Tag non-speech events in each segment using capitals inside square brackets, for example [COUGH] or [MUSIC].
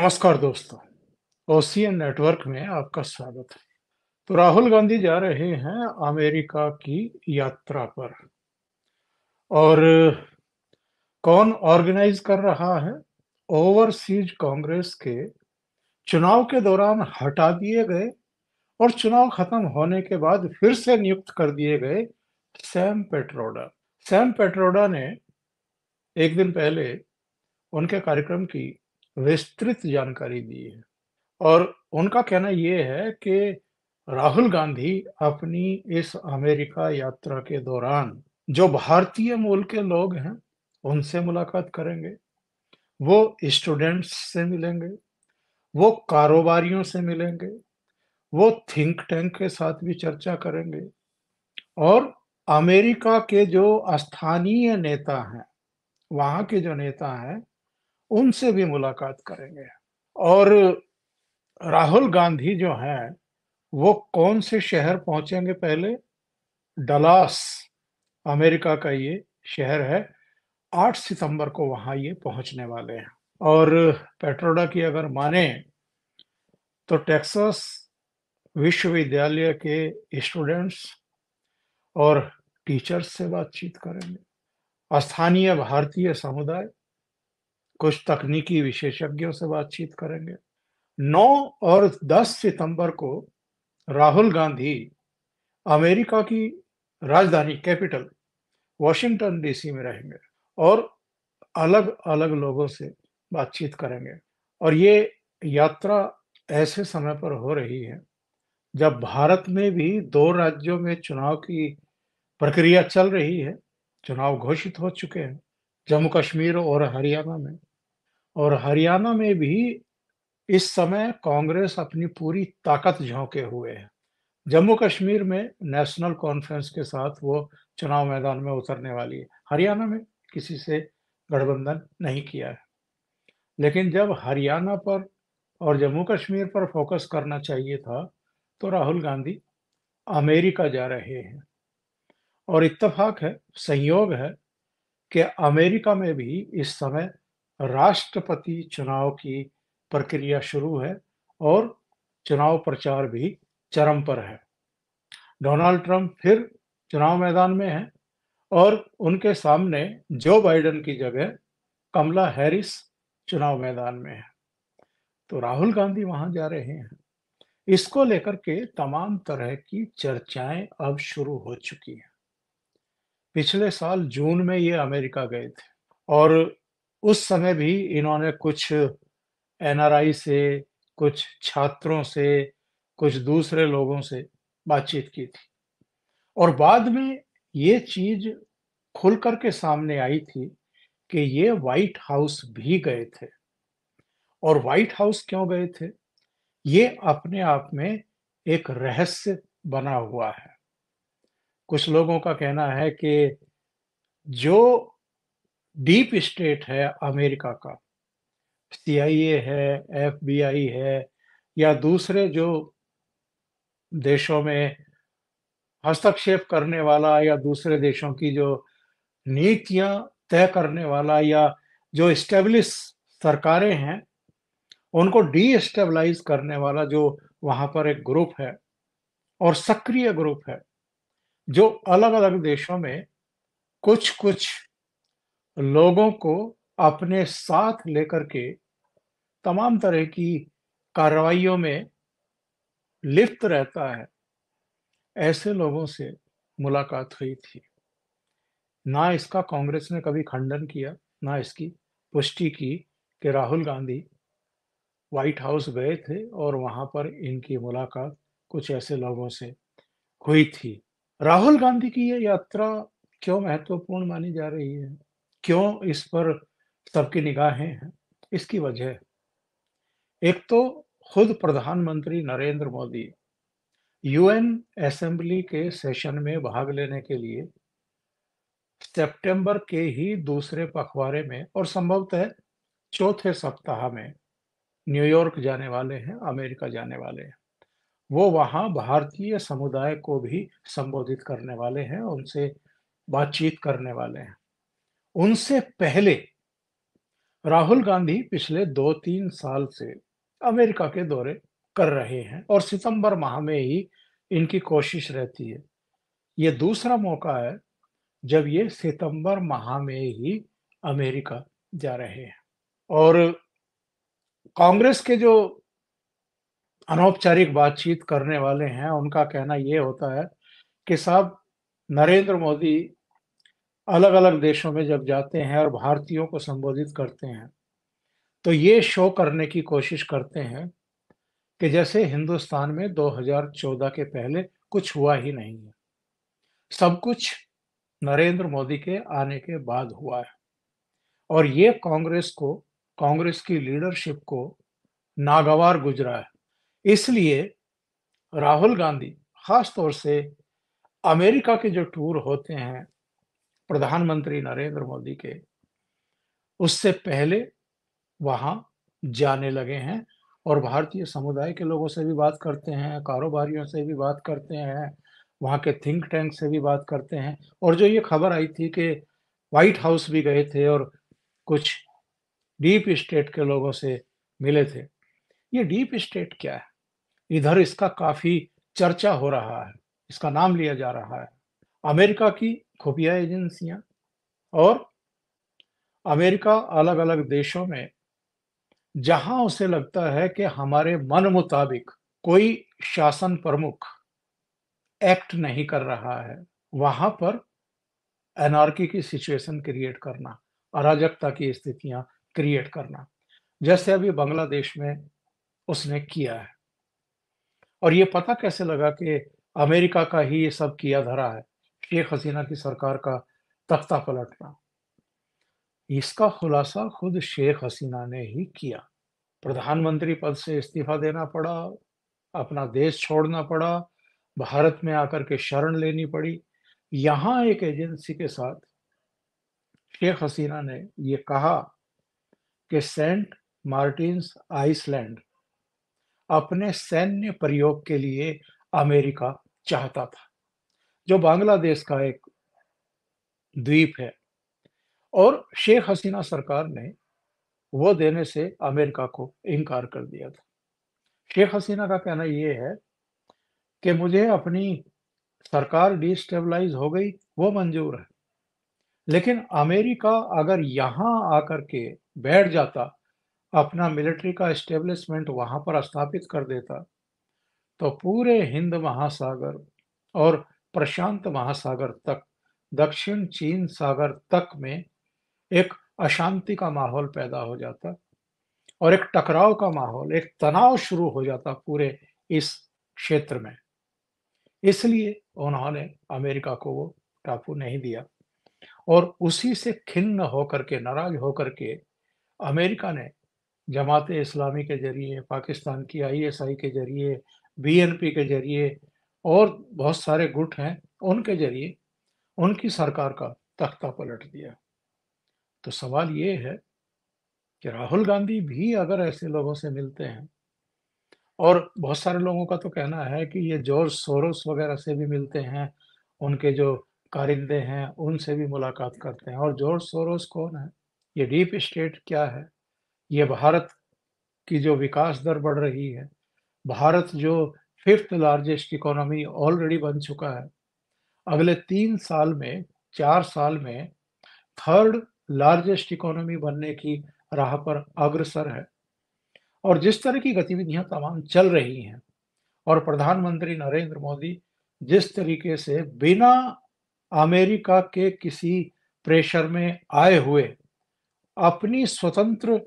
नमस्कार दोस्तों OCN network में आपका स्वागत है तो राहुल गांधी जा रहे हैं अमेरिका की यात्रा पर और कौन ऑर्गेनाइज कर रहा है ओवरसीज कांग्रेस के चुनाव के दौरान हटा दिए गए और चुनाव खत्म होने के बाद फिर से नियुक्त कर दिए गए सैम पेट्रोडा सैम पेट्रोडा ने एक दिन पहले उनके कार्यक्रम की विस्तृत जानकारी दी है और उनका कहना ये है कि राहुल गांधी अपनी इस अमेरिका यात्रा के दौरान जो भारतीय मूल के लोग हैं उनसे मुलाकात करेंगे वो स्टूडेंट्स से मिलेंगे वो कारोबारियों से मिलेंगे वो थिंक टैंक के साथ भी चर्चा करेंगे और अमेरिका के जो स्थानीय नेता हैं वहाँ के जो नेता हैं उनसे भी मुलाकात करेंगे और राहुल गांधी जो हैं वो कौन से शहर पहुंचेंगे पहले डलास अमेरिका का ये शहर है 8 सितंबर को वहां ये पहुंचने वाले हैं और पेट्रोडा की अगर माने तो टेक्सास विश्वविद्यालय के स्टूडेंट्स और टीचर्स से बातचीत करेंगे स्थानीय भारतीय समुदाय कुछ तकनीकी विशेषज्ञों से बातचीत करेंगे 9 और 10 सितंबर को राहुल गांधी अमेरिका की राजधानी कैपिटल वॉशिंगटन डीसी में रहेंगे और अलग अलग लोगों से बातचीत करेंगे और ये यात्रा ऐसे समय पर हो रही है जब भारत में भी दो राज्यों में चुनाव की प्रक्रिया चल रही है चुनाव घोषित हो चुके हैं जम्मू कश्मीर और हरियाणा में और हरियाणा में भी इस समय कांग्रेस अपनी पूरी ताकत झोंके हुए है जम्मू कश्मीर में नेशनल कॉन्फ्रेंस के साथ वो चुनाव मैदान में उतरने वाली है हरियाणा में किसी से गठबंधन नहीं किया है लेकिन जब हरियाणा पर और जम्मू कश्मीर पर फोकस करना चाहिए था तो राहुल गांधी अमेरिका जा रहे हैं और इत्तेफाक है संयोग है कि अमेरिका में भी इस समय राष्ट्रपति चुनाव की प्रक्रिया शुरू है और चुनाव प्रचार भी चरम पर है डोनाल्ड ट्रंप फिर चुनाव मैदान में है और उनके सामने जो बाइडेन की जगह कमला हैरिस चुनाव मैदान में है तो राहुल गांधी वहां जा रहे हैं इसको लेकर के तमाम तरह की चर्चाएं अब शुरू हो चुकी हैं पिछले साल जून में ये अमेरिका गए थे और उस समय भी इन्होंने कुछ एनआरआई से कुछ छात्रों से कुछ दूसरे लोगों से बातचीत की थी और बाद में ये चीज खुल करके सामने आई थी कि ये व्हाइट हाउस भी गए थे और व्हाइट हाउस क्यों गए थे ये अपने आप में एक रहस्य बना हुआ है कुछ लोगों का कहना है कि जो डीप स्टेट है अमेरिका का सीआईए है एफबीआई है या दूसरे जो देशों में हस्तक्षेप करने वाला या दूसरे देशों की जो नीतियां तय करने वाला या जो स्टेब्लिश सरकारें हैं उनको डी स्टेबलाइज करने वाला जो वहां पर एक ग्रुप है और सक्रिय ग्रुप है जो अलग अलग देशों में कुछ कुछ लोगों को अपने साथ लेकर के तमाम तरह की कार्रवाइयों में लिप्त रहता है ऐसे लोगों से मुलाकात हुई थी ना इसका कांग्रेस ने कभी खंडन किया ना इसकी पुष्टि की कि राहुल गांधी व्हाइट हाउस गए थे और वहां पर इनकी मुलाकात कुछ ऐसे लोगों से हुई थी राहुल गांधी की यह यात्रा क्यों महत्वपूर्ण मानी जा रही है क्यों इस पर सबकी निगाहें हैं इसकी वजह एक तो खुद प्रधानमंत्री नरेंद्र मोदी यूएन असेंबली के सेशन में भाग लेने के लिए सितंबर के ही दूसरे पखवारे में और संभवतः चौथे सप्ताह में न्यूयॉर्क जाने वाले हैं अमेरिका जाने वाले हैं वो वहाँ भारतीय समुदाय को भी संबोधित करने वाले हैं उनसे बातचीत करने वाले हैं उनसे पहले राहुल गांधी पिछले दो तीन साल से अमेरिका के दौरे कर रहे हैं और सितंबर माह में ही इनकी कोशिश रहती है ये दूसरा मौका है जब ये सितंबर माह में ही अमेरिका जा रहे हैं और कांग्रेस के जो अनौपचारिक बातचीत करने वाले हैं उनका कहना ये होता है कि साहब नरेंद्र मोदी अलग अलग देशों में जब जाते हैं और भारतीयों को संबोधित करते हैं तो ये शो करने की कोशिश करते हैं कि जैसे हिंदुस्तान में 2014 के पहले कुछ हुआ ही नहीं है सब कुछ नरेंद्र मोदी के आने के बाद हुआ है और ये कांग्रेस को कांग्रेस की लीडरशिप को नागवार गुजरा है इसलिए राहुल गांधी खास तौर से अमेरिका के जो टूर होते हैं प्रधानमंत्री नरेंद्र मोदी के उससे पहले वहां जाने लगे हैं और भारतीय समुदाय के लोगों से भी बात करते हैं कारोबारियों से भी बात करते हैं वहाँ के थिंक टैंक से भी बात करते हैं और जो ये खबर आई थी कि वाइट हाउस भी गए थे और कुछ डीप स्टेट के लोगों से मिले थे ये डीप स्टेट क्या है इधर इसका काफ़ी चर्चा हो रहा है इसका नाम लिया जा रहा है अमेरिका की खुफिया एजेंसियां और अमेरिका अलग अलग देशों में जहां उसे लगता है कि हमारे मन मुताबिक कोई शासन प्रमुख एक्ट नहीं कर रहा है वहां पर एनार्की की सिचुएशन क्रिएट करना अराजकता की स्थितियां क्रिएट करना जैसे अभी बांग्लादेश में उसने किया है और ये पता कैसे लगा कि अमेरिका का ही ये सब किया धरा है शेख हसीना की सरकार का तख्ता पलटना इसका खुलासा खुद शेख हसीना ने ही किया प्रधानमंत्री पद से इस्तीफा देना पड़ा अपना देश छोड़ना पड़ा भारत में आकर के शरण लेनी पड़ी यहां एक एजेंसी के साथ शेख हसीना ने ये कहा कि सेंट मार्टिन्स आइसलैंड अपने सैन्य प्रयोग के लिए अमेरिका चाहता था जो बांग्लादेश का एक द्वीप है और शेख हसीना सरकार ने वो देने से अमेरिका को इनकार कर दिया था शेख हसीना का कहना ये है कि मुझे अपनी सरकार डिस्टेबलाइज हो गई वो मंजूर है लेकिन अमेरिका अगर यहाँ आकर के बैठ जाता अपना मिलिट्री का इस्टेब्लिशमेंट वहाँ पर स्थापित कर देता तो पूरे हिंद महासागर और प्रशांत महासागर तक दक्षिण चीन सागर तक में एक अशांति का माहौल पैदा हो जाता और एक टकराव का माहौल एक तनाव शुरू हो जाता पूरे इस क्षेत्र में इसलिए उन्होंने अमेरिका को वो टापू नहीं दिया और उसी से खिन्न होकर के नाराज होकर के अमेरिका ने जमात इस्लामी के जरिए पाकिस्तान की आईएसआई के जरिए बीएनपी के जरिए और बहुत सारे गुट हैं उनके जरिए उनकी सरकार का तख्ता पलट दिया तो सवाल ये है कि राहुल गांधी भी अगर ऐसे लोगों से मिलते हैं और बहुत सारे लोगों का तो कहना है कि ये जॉर्ज सोरोस वगैरह से भी मिलते हैं उनके जो कारिंदे हैं उनसे भी मुलाकात करते हैं और जॉर्ज सोरोस कौन है ये डीप स्टेट क्या है ये भारत की जो विकास दर बढ़ रही है भारत जो फिफ्थ लार्जेस्ट इकोनॉमी ऑलरेडी बन चुका है अगले तीन साल में चार साल में थर्ड लार्जेस्ट इकोनॉमी बनने की राह पर अग्रसर है और जिस तरह की गतिविधियां तमाम चल रही हैं और प्रधानमंत्री नरेंद्र मोदी जिस तरीके से बिना अमेरिका के किसी प्रेशर में आए हुए अपनी स्वतंत्र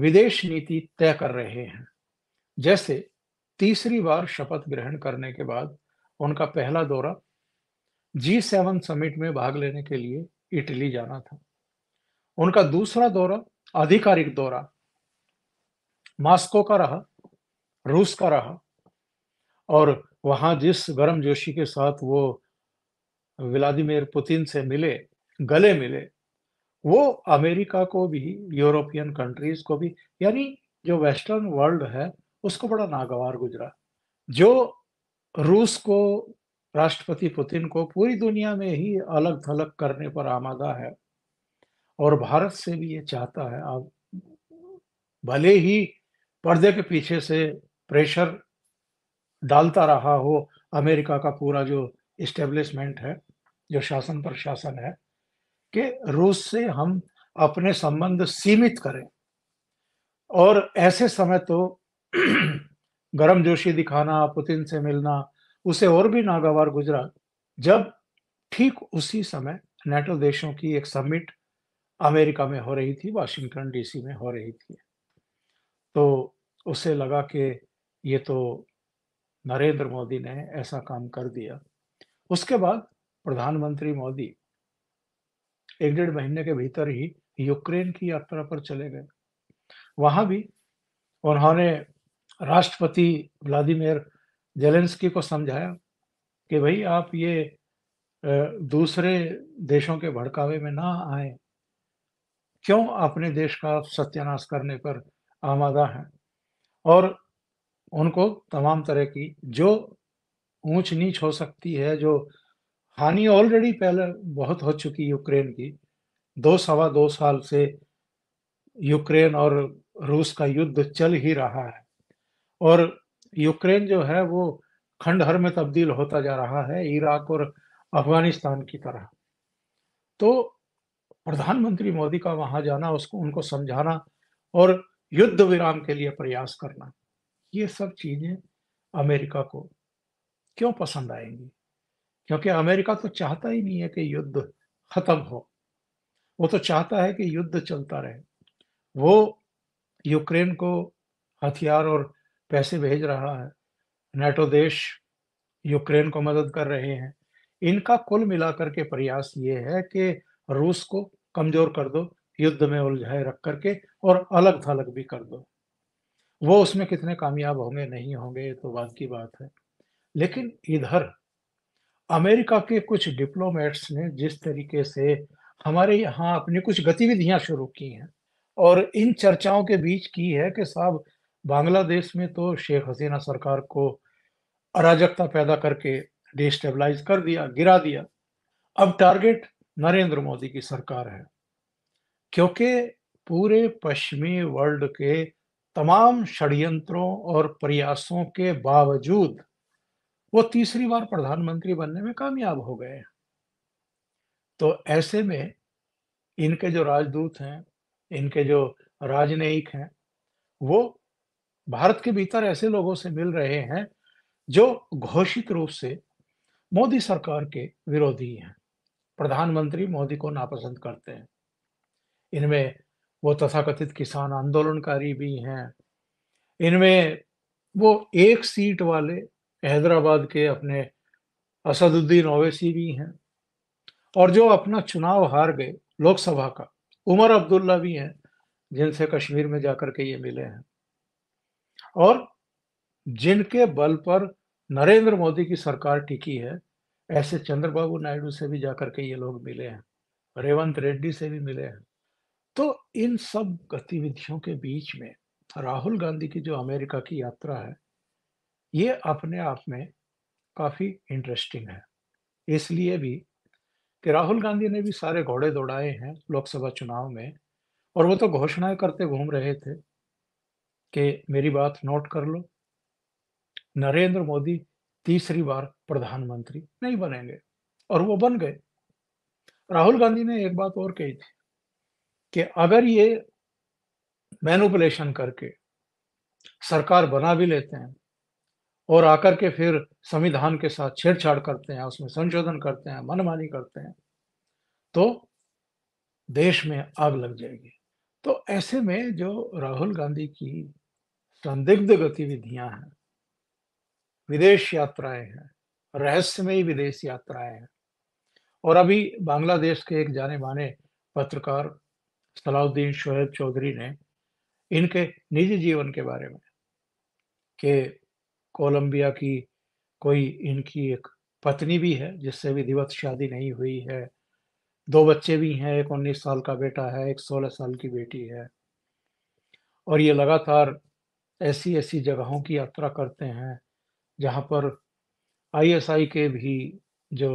विदेश नीति तय कर रहे हैं जैसे तीसरी बार शपथ ग्रहण करने के बाद उनका पहला दौरा जी सेवन समिट में भाग लेने के लिए इटली जाना था उनका दूसरा दौरा आधिकारिक दौरा मास्को का रहा रूस का रहा और वहां जिस गर्म जोशी के साथ वो व्लादिमीर पुतिन से मिले गले मिले वो अमेरिका को भी यूरोपियन कंट्रीज को भी यानी जो वेस्टर्न वर्ल्ड है उसको बड़ा नागवार गुजरा जो रूस को राष्ट्रपति पुतिन को पूरी दुनिया में ही अलग थलग करने पर आमादा है और भारत से भी ये चाहता है अब भले ही पर्दे के पीछे से प्रेशर डालता रहा हो अमेरिका का पूरा जो इस्टेब्लिशमेंट है जो शासन प्रशासन है कि रूस से हम अपने संबंध सीमित करें और ऐसे समय तो [CLEARS THROAT] गर्म जोशी दिखाना पुतिन से मिलना उसे और भी नागवार गुजरा जब ठीक उसी समय नेटो देशों की एक समिट अमेरिका में हो रही थी वाशिंगटन डीसी में हो रही थी तो उसे लगा कि ये तो नरेंद्र मोदी ने ऐसा काम कर दिया उसके बाद प्रधानमंत्री मोदी एक डेढ़ महीने के भीतर ही यूक्रेन की यात्रा पर चले गए वहां भी उन्होंने राष्ट्रपति व्लादिमीर जेलेंस्की को समझाया कि भाई आप ये दूसरे देशों के भड़कावे में ना आए क्यों अपने देश का सत्यानाश करने पर आमादा है और उनको तमाम तरह की जो ऊंच नीच हो सकती है जो हानि ऑलरेडी पहले बहुत हो चुकी यूक्रेन की दो सवा दो साल से यूक्रेन और रूस का युद्ध चल ही रहा है और यूक्रेन जो है वो खंडहर में तब्दील होता जा रहा है इराक और अफगानिस्तान की तरह तो प्रधानमंत्री मोदी का वहां जाना उसको उनको समझाना और युद्ध विराम के लिए प्रयास करना ये सब चीजें अमेरिका को क्यों पसंद आएंगी क्योंकि अमेरिका तो चाहता ही नहीं है कि युद्ध खत्म हो वो तो चाहता है कि युद्ध चलता रहे वो यूक्रेन को हथियार और पैसे भेज रहा है नेटो देश यूक्रेन को मदद कर रहे हैं इनका कुल मिलाकर के प्रयास ये है कि रूस को कमजोर कर दो युद्ध में उलझाए रख करके और अलग थलग भी कर दो वो उसमें कितने कामयाब होंगे नहीं होंगे ये तो बात की बात है लेकिन इधर अमेरिका के कुछ डिप्लोमेट्स ने जिस तरीके से हमारे यहाँ अपनी कुछ गतिविधियां शुरू की हैं और इन चर्चाओं के बीच की है कि साहब बांग्लादेश में तो शेख हसीना सरकार को अराजकता पैदा करके डिस्टेबलाइज कर दिया गिरा दिया अब टारगेट नरेंद्र मोदी की सरकार है क्योंकि पूरे पश्चिमी वर्ल्ड के तमाम षड्यंत्रों और प्रयासों के बावजूद वो तीसरी बार प्रधानमंत्री बनने में कामयाब हो गए तो ऐसे में इनके जो राजदूत हैं इनके जो राजनयिक हैं वो भारत के भीतर ऐसे लोगों से मिल रहे हैं जो घोषित रूप से मोदी सरकार के विरोधी हैं प्रधानमंत्री मोदी को नापसंद करते हैं इनमें वो तथाकथित किसान आंदोलनकारी भी हैं इनमें वो एक सीट वाले हैदराबाद के अपने असदुद्दीन ओवैसी भी हैं और जो अपना चुनाव हार गए लोकसभा का उमर अब्दुल्ला भी हैं जिनसे कश्मीर में जाकर के ये मिले हैं और जिनके बल पर नरेंद्र मोदी की सरकार टिकी है ऐसे चंद्रबाबू नायडू से भी जाकर के ये लोग मिले हैं रेवंत रेड्डी से भी मिले हैं तो इन सब गतिविधियों के बीच में राहुल गांधी की जो अमेरिका की यात्रा है ये अपने आप में काफ़ी इंटरेस्टिंग है इसलिए भी कि राहुल गांधी ने भी सारे घोड़े दौड़ाए हैं लोकसभा चुनाव में और वो तो घोषणाएं करते घूम रहे थे कि मेरी बात नोट कर लो नरेंद्र मोदी तीसरी बार प्रधानमंत्री नहीं बनेंगे और वो बन गए राहुल गांधी ने एक बात और कही थी कि अगर ये मैनुपलेशन करके सरकार बना भी लेते हैं और आकर के फिर संविधान के साथ छेड़छाड़ करते हैं उसमें संशोधन करते हैं मनमानी करते हैं तो देश में आग लग जाएगी तो ऐसे में जो राहुल गांधी की संदिग्ध गतिविधियां हैं विदेश यात्राएं हैं रहस्यमय विदेश यात्राएं हैं और अभी बांग्लादेश के एक जाने माने पत्रकार सलाउद्दीन शोहेब चौधरी ने इनके निजी जीवन के बारे में के कोलंबिया की कोई इनकी एक पत्नी भी है जिससे विधिवत शादी नहीं हुई है दो बच्चे भी हैं एक उन्नीस साल का बेटा है एक सोलह साल की बेटी है और ये लगातार ऐसी ऐसी जगहों की यात्रा करते हैं जहाँ पर आईएसआई के भी जो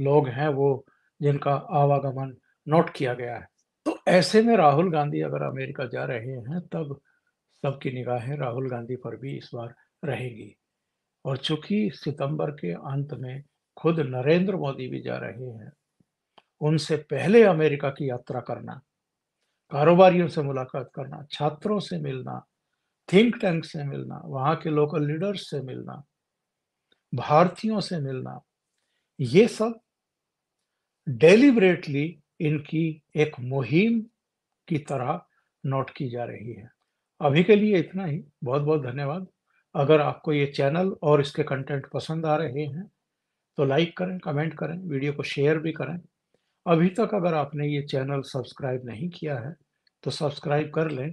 लोग हैं वो जिनका आवागमन नोट किया गया है तो ऐसे में राहुल गांधी अगर अमेरिका जा रहे हैं तब सबकी निगाहें राहुल गांधी पर भी इस बार रहेगी और चूंकि सितंबर के अंत में खुद नरेंद्र मोदी भी जा रहे हैं उनसे पहले अमेरिका की यात्रा करना कारोबारियों से मुलाकात करना छात्रों से मिलना थिंक टैंक से मिलना वहाँ के लोकल लीडर्स से मिलना भारतीयों से मिलना ये सब डेलिबरेटली इनकी एक मुहिम की तरह नोट की जा रही है अभी के लिए इतना ही बहुत बहुत धन्यवाद अगर आपको ये चैनल और इसके कंटेंट पसंद आ रहे हैं तो लाइक करें कमेंट करें वीडियो को शेयर भी करें अभी तक अगर आपने ये चैनल सब्सक्राइब नहीं किया है तो सब्सक्राइब कर लें